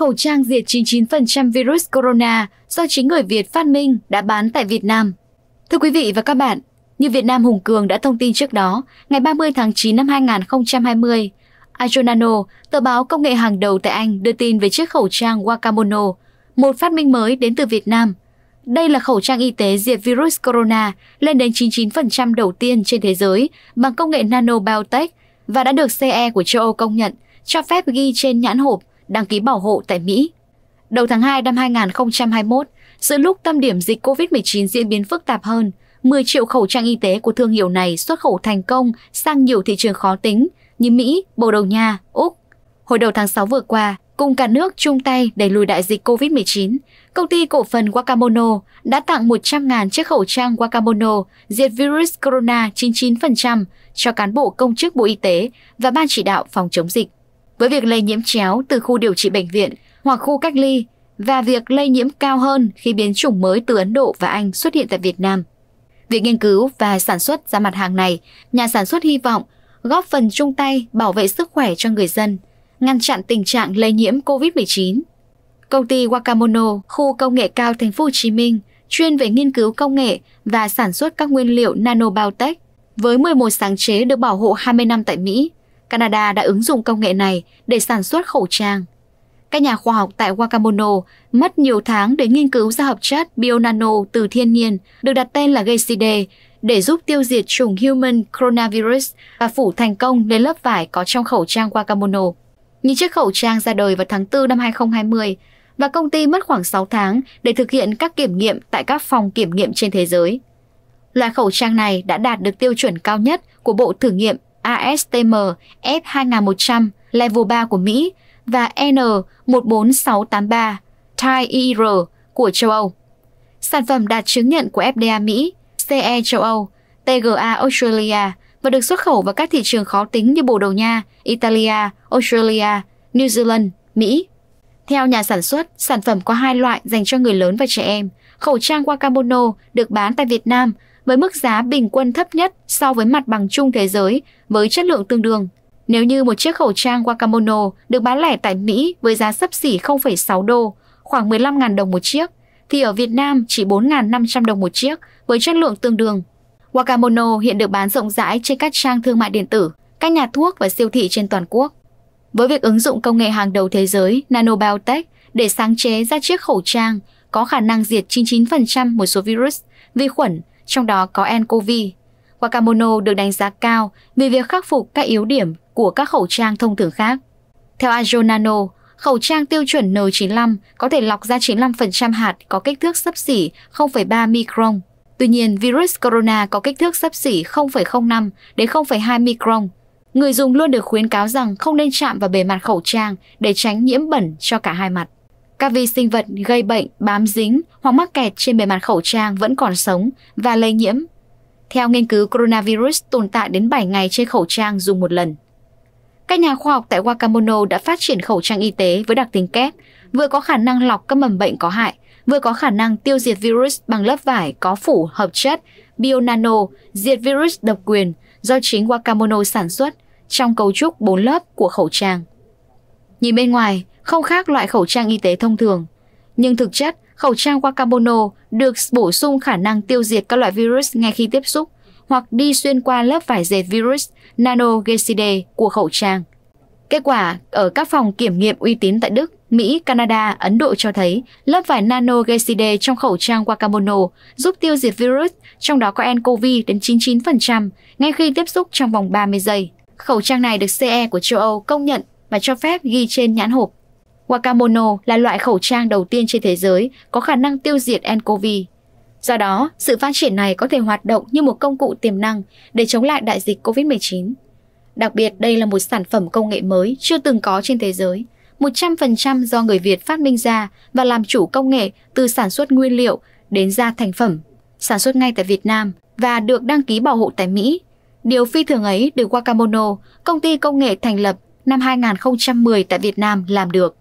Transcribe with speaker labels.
Speaker 1: khẩu trang diệt 99% virus corona do chính người Việt phát minh đã bán tại Việt Nam. Thưa quý vị và các bạn, như Việt Nam Hùng Cường đã thông tin trước đó, ngày 30 tháng 9 năm 2020, Ajonano, tờ báo công nghệ hàng đầu tại Anh đưa tin về chiếc khẩu trang Wakamono, một phát minh mới đến từ Việt Nam. Đây là khẩu trang y tế diệt virus corona lên đến 99% đầu tiên trên thế giới bằng công nghệ nanobiotech và đã được CE của châu Âu công nhận, cho phép ghi trên nhãn hộp đăng ký bảo hộ tại Mỹ. Đầu tháng 2 năm 2021, giữa lúc tâm điểm dịch COVID-19 diễn biến phức tạp hơn, 10 triệu khẩu trang y tế của thương hiệu này xuất khẩu thành công sang nhiều thị trường khó tính như Mỹ, Bồ Đào Nha, Úc. Hồi đầu tháng 6 vừa qua, cùng cả nước chung tay đẩy lùi đại dịch COVID-19, công ty cổ phần Wakamono đã tặng 100.000 chiếc khẩu trang Wakamono diệt virus corona 99% cho cán bộ công chức Bộ Y tế và Ban chỉ đạo phòng chống dịch với việc lây nhiễm chéo từ khu điều trị bệnh viện hoặc khu cách ly và việc lây nhiễm cao hơn khi biến chủng mới từ Ấn Độ và Anh xuất hiện tại Việt Nam. Việc nghiên cứu và sản xuất ra mặt hàng này, nhà sản xuất hy vọng góp phần chung tay bảo vệ sức khỏe cho người dân, ngăn chặn tình trạng lây nhiễm COVID-19. Công ty Wakamono, khu công nghệ cao thành phố Hồ Chí Minh, chuyên về nghiên cứu công nghệ và sản xuất các nguyên liệu nanobiotech với 11 sáng chế được bảo hộ 20 năm tại Mỹ, Canada đã ứng dụng công nghệ này để sản xuất khẩu trang. Các nhà khoa học tại Wakamono mất nhiều tháng để nghiên cứu ra hợp chất bionano từ thiên nhiên, được đặt tên là Gacide, để giúp tiêu diệt chủng human coronavirus và phủ thành công lên lớp vải có trong khẩu trang Wakamono. Những chiếc khẩu trang ra đời vào tháng 4 năm 2020 và công ty mất khoảng 6 tháng để thực hiện các kiểm nghiệm tại các phòng kiểm nghiệm trên thế giới. Loại khẩu trang này đã đạt được tiêu chuẩn cao nhất của Bộ Thử nghiệm ASTM F2100 level 3 của Mỹ và N14683 Thai IR của châu Âu. Sản phẩm đạt chứng nhận của FDA Mỹ, CE châu Âu, TGA Australia và được xuất khẩu vào các thị trường khó tính như Bồ Đào Nha, Italia, Australia, New Zealand, Mỹ. Theo nhà sản xuất, sản phẩm có hai loại dành cho người lớn và trẻ em. Khẩu trang Wakamono được bán tại Việt Nam với mức giá bình quân thấp nhất so với mặt bằng chung thế giới với chất lượng tương đương. Nếu như một chiếc khẩu trang Wakamono được bán lẻ tại Mỹ với giá sấp xỉ 0,6 đô, khoảng 15.000 đồng một chiếc, thì ở Việt Nam chỉ 4.500 đồng một chiếc với chất lượng tương đương. Wakamono hiện được bán rộng rãi trên các trang thương mại điện tử, các nhà thuốc và siêu thị trên toàn quốc. Với việc ứng dụng công nghệ hàng đầu thế giới nanobiotech để sáng chế ra chiếc khẩu trang có khả năng diệt 99% một số virus, vi khuẩn trong đó có ncov. Wakamono được đánh giá cao vì việc khắc phục các yếu điểm của các khẩu trang thông thường khác. Theo Ajonano, khẩu trang tiêu chuẩn N95 có thể lọc ra 95% hạt có kích thước sấp xỉ 0,3 micron. Tuy nhiên, virus corona có kích thước sấp xỉ 0,05 đến 0,2 micron. Người dùng luôn được khuyến cáo rằng không nên chạm vào bề mặt khẩu trang để tránh nhiễm bẩn cho cả hai mặt. Các vi sinh vật gây bệnh, bám dính hoặc mắc kẹt trên bề mặt khẩu trang vẫn còn sống và lây nhiễm. Theo nghiên cứu, coronavirus tồn tại đến 7 ngày trên khẩu trang dùng một lần. Các nhà khoa học tại Wakamono đã phát triển khẩu trang y tế với đặc tính kép, vừa có khả năng lọc các mầm bệnh có hại, vừa có khả năng tiêu diệt virus bằng lớp vải có phủ hợp chất Bionano diệt virus độc quyền do chính Wakamono sản xuất trong cấu trúc 4 lớp của khẩu trang. Nhìn bên ngoài, không khác loại khẩu trang y tế thông thường. Nhưng thực chất, khẩu trang Wakabono được bổ sung khả năng tiêu diệt các loại virus ngay khi tiếp xúc hoặc đi xuyên qua lớp vải dệt virus nano Nanogeside của khẩu trang. Kết quả ở các phòng kiểm nghiệm uy tín tại Đức, Mỹ, Canada, Ấn Độ cho thấy lớp vải nano Nanogeside trong khẩu trang Wakamono giúp tiêu diệt virus, trong đó có nCoV đến 99% ngay khi tiếp xúc trong vòng 30 giây. Khẩu trang này được CE của châu Âu công nhận và cho phép ghi trên nhãn hộp. Wakamono là loại khẩu trang đầu tiên trên thế giới có khả năng tiêu diệt nCoV. Do đó, sự phát triển này có thể hoạt động như một công cụ tiềm năng để chống lại đại dịch COVID-19. Đặc biệt, đây là một sản phẩm công nghệ mới chưa từng có trên thế giới, 100% do người Việt phát minh ra và làm chủ công nghệ từ sản xuất nguyên liệu đến ra thành phẩm, sản xuất ngay tại Việt Nam và được đăng ký bảo hộ tại Mỹ. Điều phi thường ấy được Wakamono, công ty công nghệ thành lập năm 2010 tại Việt Nam làm được.